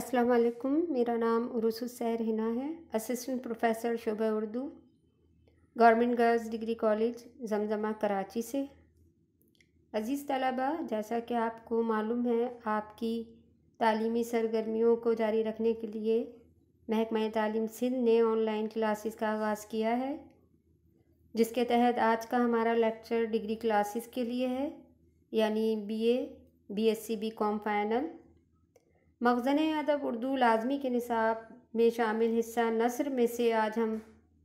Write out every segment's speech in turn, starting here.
अस्सलाम वालेकुम मेरा नाम उरूस हिना है असिस्टेंट प्रोफेसर शुबा Urdu government girls degree college Zamzama Karachi से अज़ीज़ तलबा जैसा कि आपको मालूम है आपकी तालीमी सरगर्मियों को जारी रखने के लिए महकमा तालीम सिंध ने ऑनलाइन क्लासेस का आगाज़ किया है जिसके तहत आज का हमारा लेक्चर डिग्री क्लासेस के लिए है यानी बीए, बीएससी, बीकॉम फाइनल मखजन अदब उर्दू लाजमी के निसाब में शामिल हिस्सा नसर में से आज हम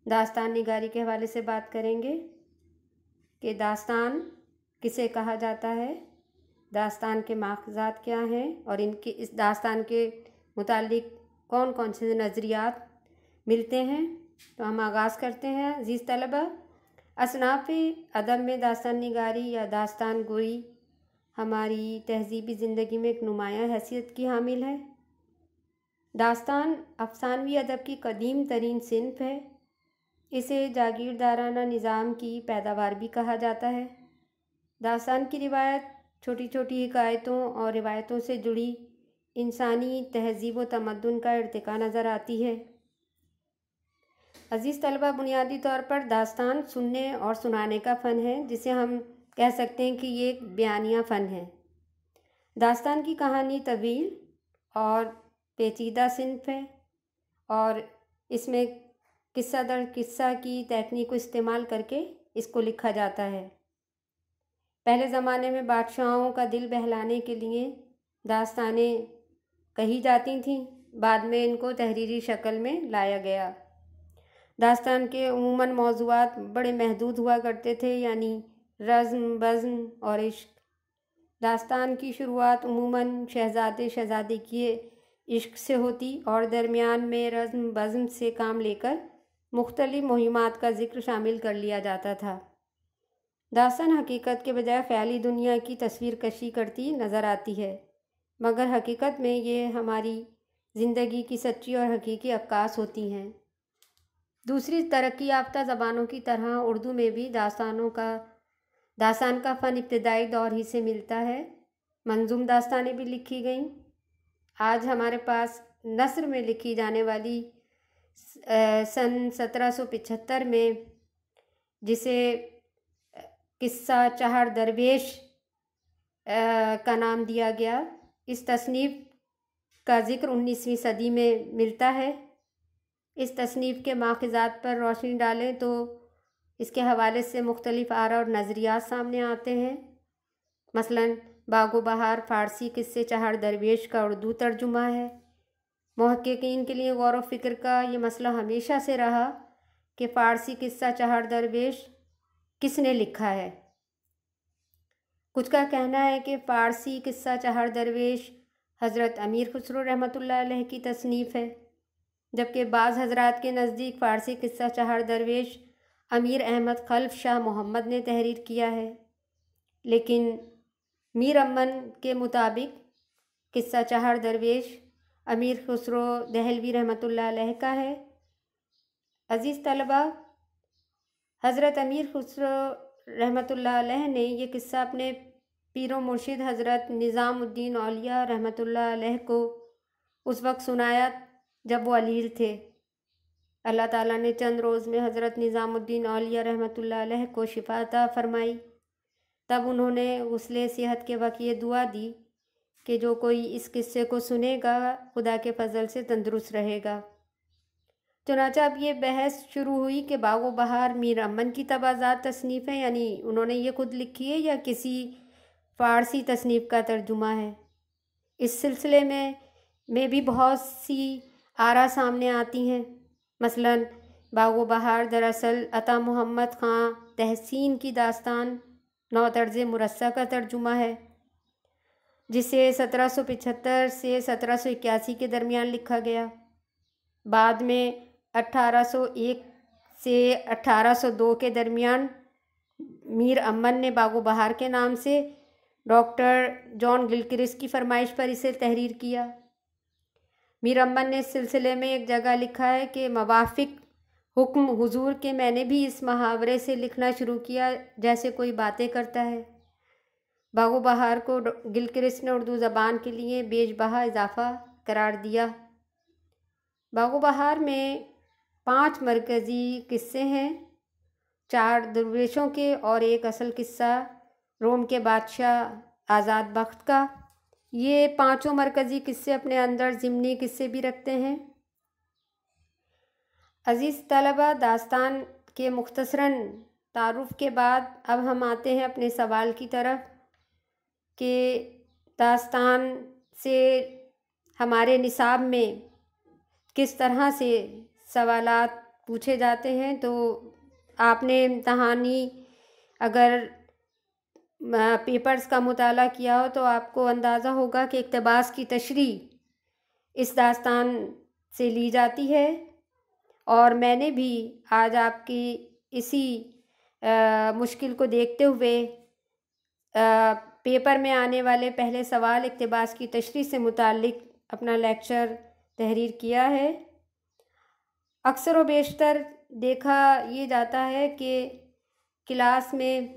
दास्तान निगारी के हवाले से बात करेंगे कि दास्तान किसे कहा जाता है दास्तान के माखजात क्या हैं और इनके इस दास्तान के मुतालिक कौन कौन से नज़रियात मिलते हैं तो हम आगाज़ करते हैं अजीज़ तलबा असनाफ़ अदब में दास्तान निगारी या दास्तान गोई हमारी तहजीबी ज़िंदगी में एक नुमाया हैसियत की हामिल है दास्तान अफसानवी अदब की कदीम तरीन सिनफ है इसे जागीरदाराना निज़ाम की पैदावार भी कहा जाता है दास्तान की रिवायत छोटी छोटी हकायतों और रिवायतों से जुड़ी इंसानी तहजीब व तमदन का इरतक नज़र आती है अज़ीज़ तलबा बुनियादी तौर पर दास्तान सुनने और सुनाने का फ़न है जिसे हम कह सकते हैं कि ये एक बयानिया फ़न है दास्तान की कहानी तवील और पेचीदा सिंफ है और इसमें किस्सा दर किस्सा की तकनीक को इस्तेमाल करके इसको लिखा जाता है पहले ज़माने में बादशाहों का दिल बहलाने के लिए दास्तानें कही जाती थीं बाद में इनको तहरीरी शक्ल में लाया गया दास्तान के अमूमन मौजूद बड़े महदूद हुआ करते थे यानी रज़्म बज़म और इश्क दास्तान की शुरुआत उमूमन शहजादे शहजादी के इश्क से होती और दरमियान में रज़म बज़म से काम लेकर मुख्तलि मुहिमात का जिक्र शामिल कर लिया जाता था दास्तान हकीकत के बजाय ख्याली दुनिया की तस्वीर कशी करती नज़र आती है मगर हकीकत में ये हमारी ज़िंदगी की सच्ची और हकीकी अक्कास होती हैं दूसरी तरक्की याफ्ता ज़बानों की तरह उर्दू में भी दास्तानों का दासान का फ़न इब्तदाई दौर ही से मिलता है मंजूम दास्तानें भी लिखी गईं आज हमारे पास नसर में लिखी जाने वाली सन 1775 में जिसे किस्सा चाहर दरवेश का नाम दिया गया इस तसनीफ़ का ज़िक्र उन्नीसवीं सदी में मिलता है इस तसनीफ़ के माखज़ात पर रोशनी डालें तो इसके हवाले से मुख्तलिफ आरा और नज़रियात सामने आते हैं मसलन बागो बहार फ़ारसी किस्से चहाड़ दरवेश का उर्दू तर्जुमा है महक्कीन के लिए गौर व फिक्र का ये मसला हमेशा से रहा कि फ़ारसी किस्सा चहाड़ दरवेश किसने लिखा है कुछ का कहना है कि फ़ारसी किस्सा चहाड़ दरवेश हज़रत अमीर खुसरो रहमत की तसनीफ़ है जबकि बाज़ हजरात के नज़दीक फ़ारसी किस्सा चहाड़ दरवेश अमीर अहमद खल्फ शाह मोहम्मद ने तहरीर किया है लेकिन मीर अमन के मुताबिक किस्सा चाहर दरवेश अमीर खुसरो दहलवी रहमतुल्लाह का है अज़ीज़ तलबा हज़रत अमीर खुसरो रहमतुल्लाह ने यह किस्सा अपने पीरों मुर्शिद हज़रत निज़ामुद्दीन अलिया रहमतुल्लाह को उस वक्त सुनाया जब वो अलील थे अल्लाह ताला ने चंद रोज़ में हज़रत निज़ामुद्दीन अलिया रहमत को शिफाता फरमाई तब उन्होंने उसले सेहत के वक्त ये दुआ दी कि जो कोई इस किस्से को सुनेगा खुदा के फजल से तंदुरुस्त रहेगा चुनाचा अब ये बहस शुरू हुई कि बागो बहार मीर अमन की तबाज़ात तसनीफ़ है यानी उन्होंने ये खुद लिखी है या किसी फ़ारसी तसनीफ़ का तर्जुमा है इस सिलसिले में में भी बहुत सी आरा सामने आती हैं मसलन बागो बहार दरअसल अता मोहम्मद ख़ान तहसीन की दास्तान नौ तर्ज मुरसा का तर्जुमा है जिसे 1775 से 1781 के दरमियान लिखा गया बाद में 1801 से 1802 के दरमियान मीर अमन ने बागो बहार के नाम से डॉक्टर जॉन गिलक्रिस की फरमाइश पर इसे तहरीर किया मीर अमन ने इस सिलसिले में एक जगह लिखा है कि मवाफिक हुक्म हुजूर के मैंने भी इस मुहावरे से लिखना शुरू किया जैसे कोई बातें करता है बागो बहार को गिलक्रिस ने उर्दू ज़बान के लिए बेजबहा इजाफा करार दिया बागो बहार में पांच मरकज़ी किस्से हैं चार दरवेशों के और एक असल किस्सा रोम के बादशाह आज़ाद बख्त का ये पांचों मरकज़ी किस्से अपने अंदर ज़िमनी किस्से भी रखते हैं अज़ीज़ तलबा दास्तान के मुख्तसरन तारुफ के बाद अब हम आते हैं अपने सवाल की तरफ कि दास्तान से हमारे निसाब में किस तरह से सवालात पूछे जाते हैं तो आपने कहानी अगर पेपर्स का मताल किया हो तो आपको अंदाज़ा होगा कि इकतबास की तशरी इस दास्तान से ली जाती है और मैंने भी आज आपकी इसी आ, मुश्किल को देखते हुए आ, पेपर में आने वाले पहले सवाल इकतबास की तशरी से मुतक अपना लेक्चर तहरीर किया है अक्सर व बेशतर देखा ये जाता है कि क्लास में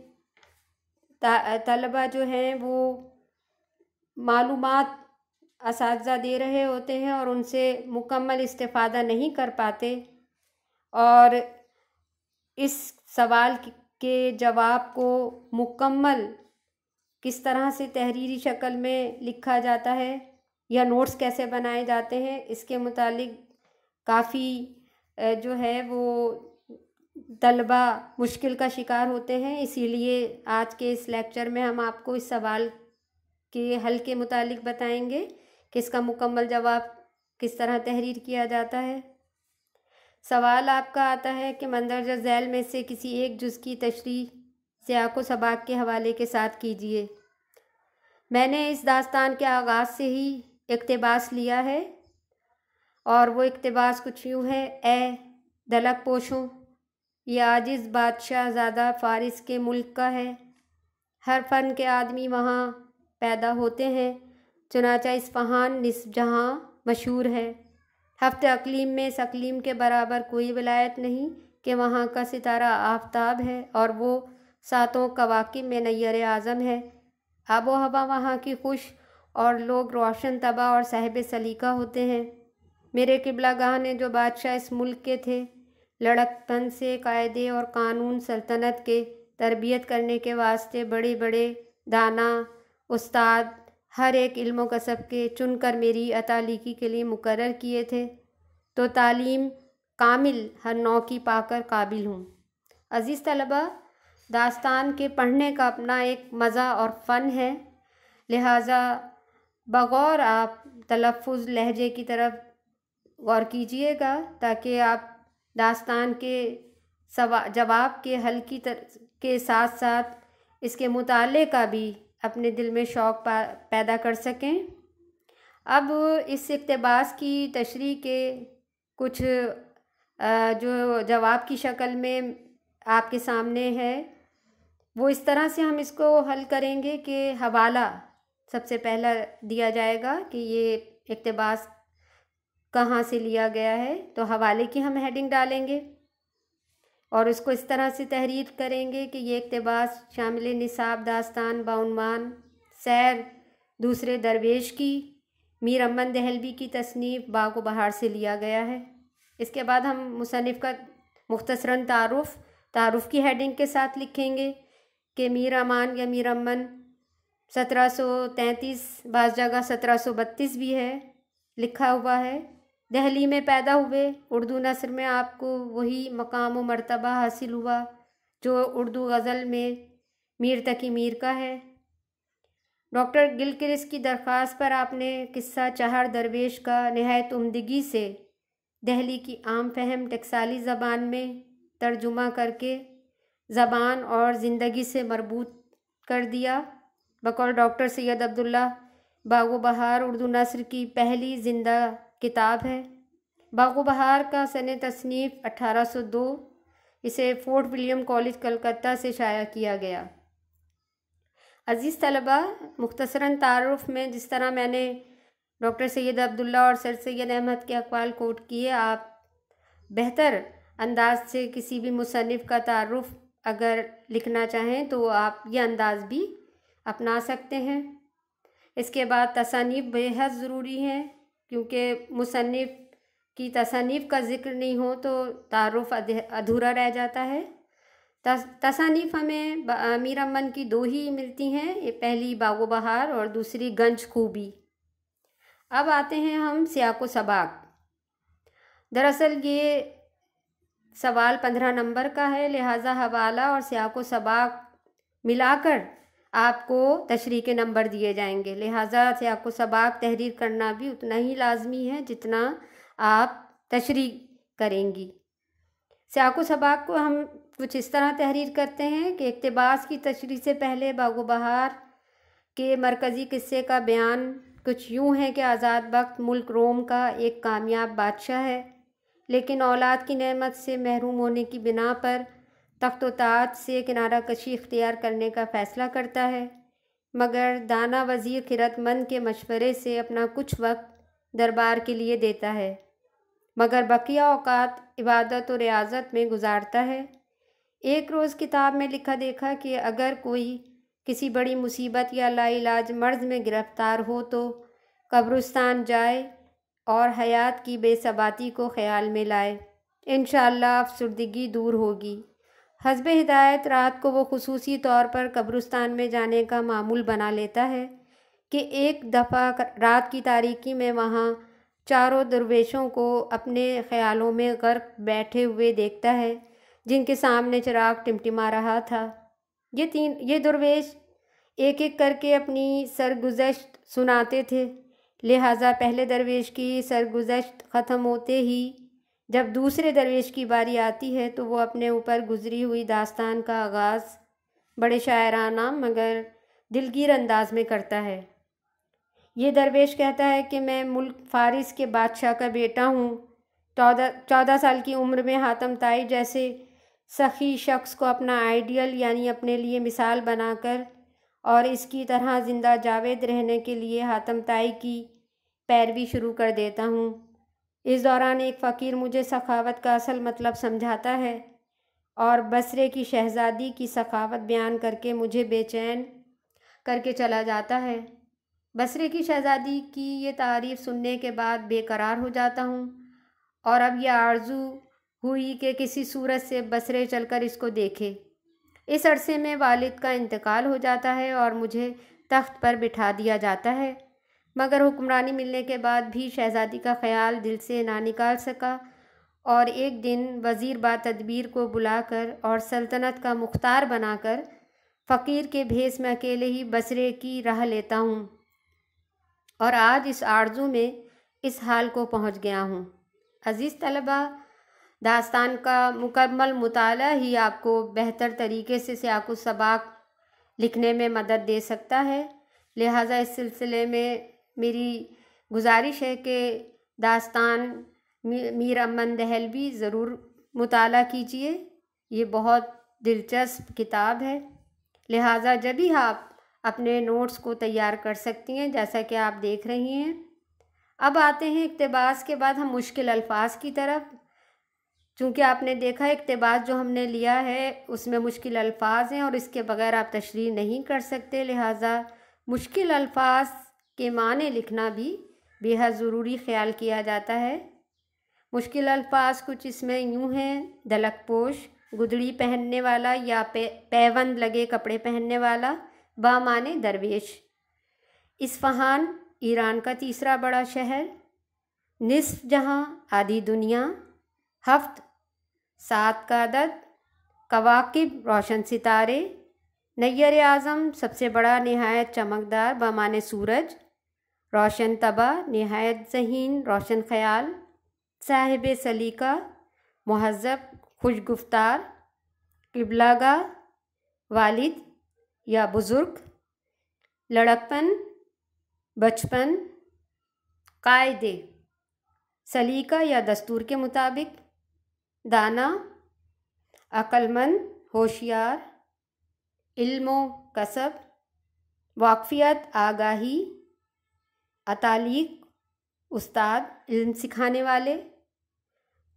तलबा जो हैं वो मालूम इस दे रहे होते हैं और उनसे मुकम्मल इस्तादा नहीं कर पाते और इस सवाल के जवाब को मुकम्मल किस तरह से तहरीरी शक्ल में लिखा जाता है या नोट्स कैसे बनाए जाते हैं इसके मुतालिक काफ़ी जो है वो तलबा मुश्किल का शिकार होते हैं इसीलिए आज के इस लेक्चर में हम आपको इस सवाल के हल के मुतालिक बताएंगे कि इसका मुकम्मल जवाब किस तरह तहरीर किया जाता है सवाल आपका आता है कि मंदरजा झैल में से किसी एक जुज़ की तशरी सियाको सबाक के हवाले के साथ कीजिए मैंने इस दास्तान के आगाज़ से ही इकतबास लिया है और वो इकतबास कुछ यूँ है ए दलक पोशों यह आजिज़ बादशाह ज़्यादा फारिस के मुल्क का है हर फ़न के आदमी वहाँ पैदा होते हैं चुनाचा इस्फहान निस जहाँ मशहूर है हफ्ते अकलीम में सकलीम के बराबर कोई विलायत नहीं कि वहाँ का सितारा आफ्ताब है और वो सातों कवाकब में नैर आज़म है आबो हवा वहाँ की खुश और लोग रोशन तबा और साहिब सलीका होते हैं मेरे किबला गाह ने जो बादशाह इस मुल्क के थे लड़कपन से कायदे और कानून सल्तनत के तरबियत करने के वास्ते बड़े बड़े दाना उस्ताद हर एक इल्म कसब के चुनकर मेरी अतालीकी के लिए मुकर किए थे तो तालीम कामिल हर नौ की पाकर काबिल हूँ अज़ीज़ तलबा दास्तान के पढ़ने का अपना एक मज़ा और फ़न है लिहाजा बगौर आप तलफ़ लहजे की तरफ गौर कीजिएगा ताकि आप दास्तान के सवा जवाब के हल की तर, के साथ साथ इसके मुताले का भी अपने दिल में शौक़ पैदा कर सकें अब इस इकतबास की तशरी के कुछ जो जवाब की शक्ल में आपके सामने है वो इस तरह से हम इसको हल करेंगे कि हवाला सबसे पहला दिया जाएगा कि ये इकतबास कहाँ से लिया गया है तो हवाले की हम हेडिंग डालेंगे और उसको इस तरह से तहरीर करेंगे कि ये इकतबास शामिल निसाब दास्तान बाउनवान सैर दूसरे दरवेश की मीर अमन दहलवी की तसनीफ़ बाग बहार से लिया गया है इसके बाद हम मुसनफ़ का मुख्तसरा तारफ़ तारफ़ की हेडिंग के साथ लिखेंगे कि मीर अमान या मीर अमन सत्रह सौ तैंतीस बाज़ जगह सत्रह सौ बत्तीस भी है लिखा हुआ है दिल्ली में पैदा हुए उर्दू नसर में आपको वही मकाम व मरतबा हासिल हुआ जो उर्दू गज़ल में मीर तकी मीर का है डॉक्टर गिलक्रिस की दरख्वास्त पर आपने किस्सा चाहर दरवेश का नहायत उमदगी से दहली की आम फहम टकसाली ज़बान में तर्जुमा करके ज़बान और ज़िंदगी से मरबूत कर दिया बकौल डॉक्टर सैयद अब्दुल्ला बागो बहार उर्दू नसर की पहली ज़िंदा किताब है बागो बहार का सन तसनीफ़ अठारह सौ दो इसे फोर्ट विलियम कॉलेज कलकत्ता से शाया किया गया अज़ीज़ तलबा मुख्तसरा तारफ़ में जिस तरह मैंने डॉक्टर सैद अब्दुल्ला और सर सैद अहमद के अकवाल कोट किए आप बेहतर अंदाज से किसी भी मुसनफ़ का तारफ़ अगर लिखना चाहें तो आप ये अंदाज़ भी अपना सकते हैं इसके बाद तसानीफ बेहद ज़रूरी हैं क्योंकि मुसनफ़ की तसनीफ का ज़िक्र नहीं हो तो तारफ़ अधूरा रह जाता है तस, तसानीफ़ हमें अमीर अमन की दो ही मिलती हैं ये पहली बागो बहार और दूसरी गंज खूबी अब आते हैं हम सियाको सबाक दरअसल ये सवाल पंद्रह नंबर का है लिहाजा हवाला और सियाको सबाक मिलाकर आपको तशरी के नंबर दिए जाएंगे लिहाजा से आपको सबाक तहरीर करना भी उतना ही लाजमी है जितना आप तशरी करेंगी स्याको सबाक को हम कुछ इस तरह तहरीर करते हैं कि इकतबास की तशरी से पहले बागो बहार के मरकज़ी किस्से का बयान कुछ यूँ है कि आज़ाद वक्त मुल्क रोम का एक कामयाब बादशाह है लेकिन औलाद की नेमत से महरूम होने की बिना पर तख्तात से किनारा कशी इख्तियार करने का फ़ैसला करता है मगर दाना वज़ीर खिरतमंद के मशवरे से अपना कुछ वक्त दरबार के लिए देता है मगर बकिया अवकात इबादत और रियाजत में गुजारता है एक रोज़ किताब में लिखा देखा कि अगर कोई किसी बड़ी मुसीबत या लाइलाज मर्ज में गिरफ़्तार हो तो कब्रस्तान जाए और हयात की बेसबाती को ख्याल में लाए इन अफसरदगी दूर होगी हसब हिदायत रात को वो खसूसी तौर पर कब्रस्तान में जाने का मामूल बना लेता है कि एक दफ़ा रात की तारीकी में वहाँ चारों दरवेशों को अपने ख्यालों में गर्क बैठे हुए देखता है जिनके सामने चिराग टिमटिमा रहा था ये तीन ये दरवेश एक एक करके अपनी सरगुजश्त सुनाते थे लिहाजा पहले दरवेश की सरगुजश्त ख़त्म होते ही जब दूसरे दरवेश की बारी आती है तो वो अपने ऊपर गुजरी हुई दास्तान का आगाज़ बड़े शायराना मगर दिलगिर अंदाज में करता है ये दरवेश कहता है कि मैं मुल्क फारिस के बादशाह का बेटा हूँ चौदह चौदह साल की उम्र में हातम ताई जैसे सखी शख्स को अपना आइडियल यानी अपने लिए मिसाल बनाकर और इसकी तरह ज़िंदा जावेद रहने के लिए हातम ताई की पैरवी शुरू कर देता हूँ इस दौरान एक फ़कीर मुझे सखावत का असल मतलब समझाता है और बसरे की शहज़ादी की सखावत बयान करके मुझे बेचैन करके चला जाता है बसरे की शहज़ादी की ये तारीफ़ सुनने के बाद बेकरार हो जाता हूँ और अब यह आरजू हुई कि किसी सूरत से बसरे चलकर इसको देखे इस अरसे में वालिद का इंतकाल हो जाता है और मुझे तख्त पर बिठा दिया जाता है मगर हुक्मरानी मिलने के बाद भी शहज़ादी का ख्याल दिल से ना निकाल सका और एक दिन वज़ीर बा तदबीर को बुलाकर और सल्तनत का मुख्तार बनाकर फ़कीर के भेस में अकेले ही बसरे की राह लेता हूँ और आज इस आरजू में इस हाल को पहुँच गया हूँ अज़ीज़ तलबा दास्तान का मुकम्मल मताल ही आपको बेहतर तरीके से सबाक लिखने में मदद दे सकता है लिहाजा इस सिलसिले में मेरी गुजारिश है कि दास्तान मीर अमन दहलवी ज़रूर मुताल कीजिए ये बहुत दिलचस्प किताब है लिहाजा जब भी आप अपने नोट्स को तैयार कर सकती हैं जैसा कि आप देख रही हैं अब आते हैं इकतबास के बाद हम मुश्किल अल्फाज की तरफ चूँकि आपने देखा इकतबास जो हमने लिया है उसमें मुश्किल अल्फाज हैं और इसके बगैर आप तशरी नहीं कर सकते लिहाजा मुश्किल अल्फाज के माने लिखना भी बेहद ज़रूरी ख्याल किया जाता है मुश्किल अल्फाज कुछ इसमें यूँ हैं दलक पोश गुदड़ी पहनने वाला या पे लगे कपड़े पहनने वाला बा दरवेश इसफहान ईरान का तीसरा बड़ा शहर निसफ जहाँ आधी दुनिया हफ्त सात का अदद कवाकब रोशन सितारे नैर आज़म सबसे बड़ा नहायत चमकदार बमाने सूरज रोशन तबा नहायत जहीन रोशन ख़याल साहिब सलीका महजब खुश गुफ्तार किबलागा वालिद या बुज़ुर्ग लड़कपन बचपन कायदे सलीका या दस्तूर के मुताबिक दाना अक्लमंद होशियार इल्म कसब वाकफ़ियत आगाही अतालीक उस्ताद इल्म सिखाने वाले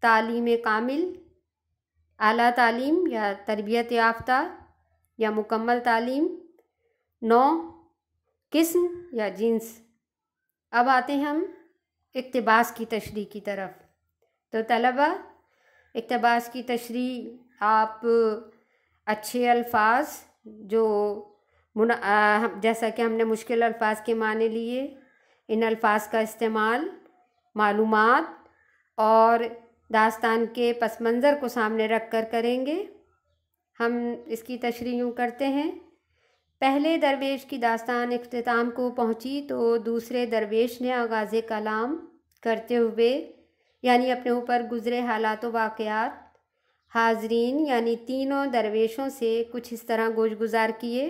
तालीम कामिल आला तालीम या तरबियत याफ्ता या मुकम्मल तालीम नौ किस्म या जिन्स अब आते हैं हम इकतबास की तशरी की तरफ तो तलबा इकतबास की तशरी आप अच्छे अल्फाज जो मुना जैसा कि हमने मुश्किल अल्फाज के माने लिए इन अल्फाज का इस्तेमाल मालूम और दास्तान के पस मंज़र को सामने रख कर करेंगे हम इसकी तशरी यूँ करते हैं पहले दरवेश की दास्तान अख्ताम को पहुँची तो दूसरे दरवेश ने आगाज़ कलाम करते हुए यानी अपने ऊपर गुज़रे हालात वाक़ात हाजरीन यानी तीनों दरवेशों से कुछ इस तरह गोश गुजार किए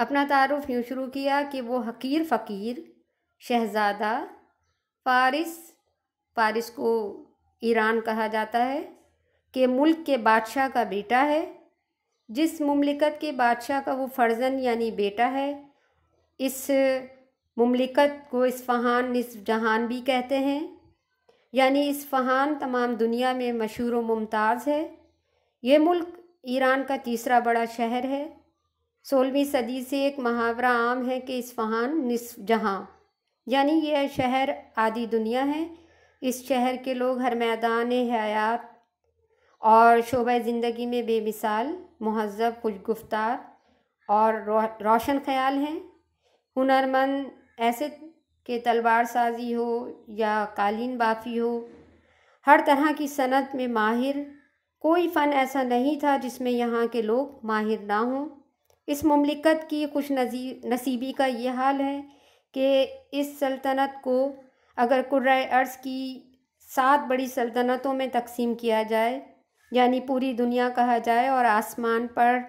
अपना तारुफ यूँ शुरू किया कि वो हकीर फ़कीर शहज़ादा फारिस फारिस को ईरान कहा जाता है के मुल्क के बादशाह का बेटा है जिस ममलिकत के बादशाह का वो फर्जन यानी बेटा है इस ममलिकत को फहान इस जहान भी कहते हैं यानी फहान तमाम दुनिया में मशहूर व मुमताज़ है ये मुल्क ईरान का तीसरा बड़ा शहर है सोलहवीं सदी से एक मुहावरा आम है कि इस्फहान निसफ जहाँ यानी यह शहर आदि दुनिया है इस शहर के लोग हर मैदान हयात और शोबा ज़िंदगी में बेमिसाल महजब खुश गुफ्तार और रोशन ख्याल हैं हुनरमंद ऐसे के तलवार साजी हो या कालीन बाफी हो हर तरह की सनत में माहिर कोई फ़न ऐसा नहीं था जिसमें यहाँ के लोग माहिर ना हों इस ममलिकत की खुश नसीबी का ये हाल है कि इस सल्तनत को अगर कुर्र अर्ज़ की सात बड़ी सल्तनतों में तकसीम किया जाए यानी पूरी दुनिया कहा जाए और आसमान पर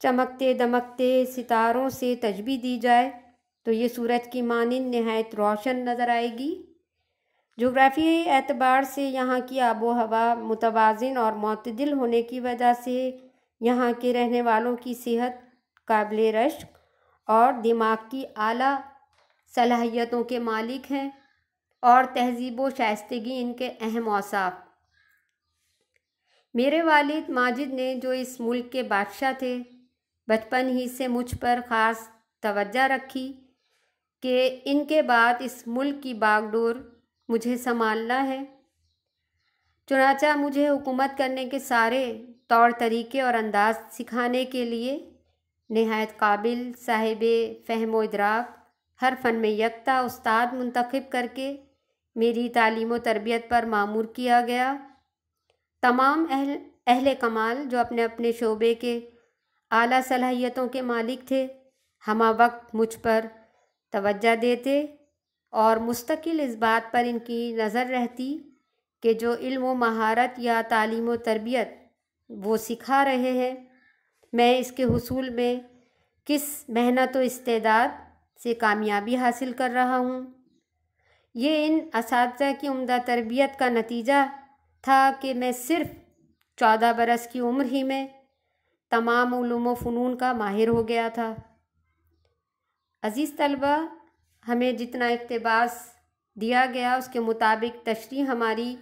चमकते दमकते सितारों से तजबी दी जाए तो ये सूरज की मानंद नहायत रोशन नज़र आएगी जोग्राफी एतबार से यहाँ की आबो हवा मुतवाजन और मतदिल होने की वजह से यहाँ के रहने वालों की सेहत काबिल रश्क और दिमाग की आला सलाहियतों के मालिक हैं और तहजीब व शाइस्तगी इनके अहम औसाफ मेरे वालिद माजिद ने जो इस मुल्क के बादशाह थे बचपन ही से मुझ पर ख़ास तवज्जा रखी कि इनके बाद इस मुल्क की बागडोर मुझे संभालना है चुनाचा मुझे हुकूमत करने के सारे तौर तरीके और अंदाज सिखाने के लिए नहायत काबिल साहिब फ़हम इदराक हर फ़न में यकता उस्ताद मुंतखब करके मेरी तालीम व तरबियत पर मामूर किया गया तमाम अहल अहल कमाल जो अपने अपने शोबे के अली सलाहियतों के मालिक थे हम वक्त मुझ पर तवज्जा देते और मुस्तकिल इस बात पर इनकी नज़र रहती कि जो इल्म महारत या तालीम तरबियत वो सिखा रहे हैं मैं इसके हसूल में किस मेहनत व इस्तेदाद से कामयाबी हासिल कर रहा हूँ ये इन इस की उम्दा तरबियत का नतीजा था कि मैं सिर्फ चौदह बरस की उम्र ही में तमाम व फ़नून का माहिर हो गया था अज़ीज़ तलबा हमें जितना इकतबास दिया गया उसके मुताबिक तशरी हमारी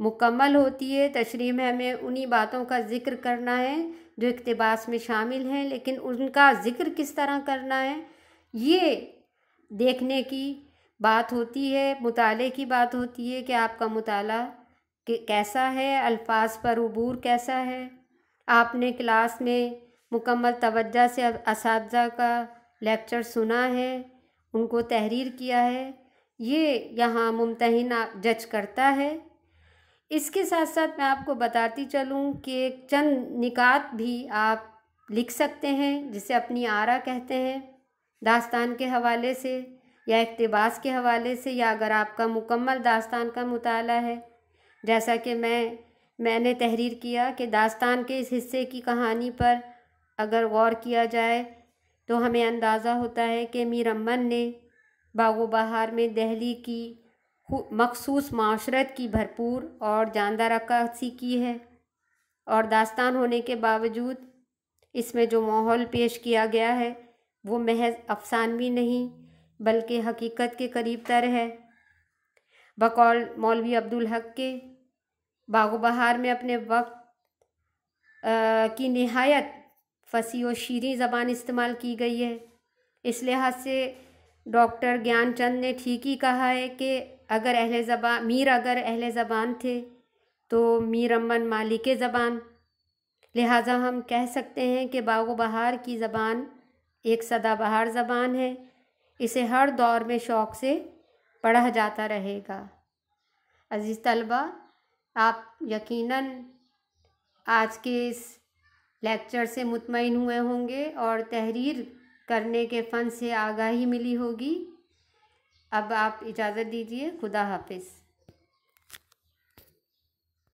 मुकम्मल होती है तशरी में हमें उन्हीं बातों का ज़िक्र करना है जो इकतबास में शामिल हैं लेकिन उनका ज़िक्र किस तरह करना है ये देखने की बात होती है मुताले की बात होती है कि आपका मुताला कैसा है अल्फाज पर अबूर कैसा है आपने क्लास में मुकम्मल तवज्जा से इस का लेक्चर सुना है उनको तहरीर किया है ये यहाँ मुमतहन जज करता है इसके साथ साथ मैं आपको बताती चलूँ कि चंद निकात भी आप लिख सकते हैं जिसे अपनी आरा कहते हैं दास्तान के हवाले से या इकतबास के हवाले से या अगर आपका मुकम्मल दास्तान का मताल है जैसा कि मैं मैंने तहरीर किया कि दास्तान के इस हिस्से की कहानी पर अगर गौर किया जाए तो हमें अंदाज़ा होता है कि मीर अमन ने बागो बहार में दहली की मखसूस माशरत की भरपूर और जानदार अक्सी की है और दास्तान होने के बावजूद इसमें जो माहौल पेश किया गया है वो महज अफसानवी नहीं बल्कि हकीकत के करीब तर है बकौल मौलवी अब्दुल हक के बागो बहार में अपने वक्त आ, की नहायत फसी और शीरी ज़बान इस्तेमाल की गई है इस लिहाज से डॉक्टर ज्ञानचंद ने ठीक ही कहा है कि अगर अहल ज़बा मीर अगर अहल ज़बान थे तो मीर अमन मालिक ज़बान लिहाजा हम कह सकते हैं कि बाग बहार की ज़बान एक सदा बहार ज़बान है इसे हर दौर में शौक़ से पढ़ा जाता रहेगा अज़ीज़ तलबा आप यकीनन आज के इस लेक्चर से मुतमिन हुए होंगे और तहरीर करने के फ़न से आगाही मिली होगी अब आप इजाज़त दीजिए खुदा हाफिज़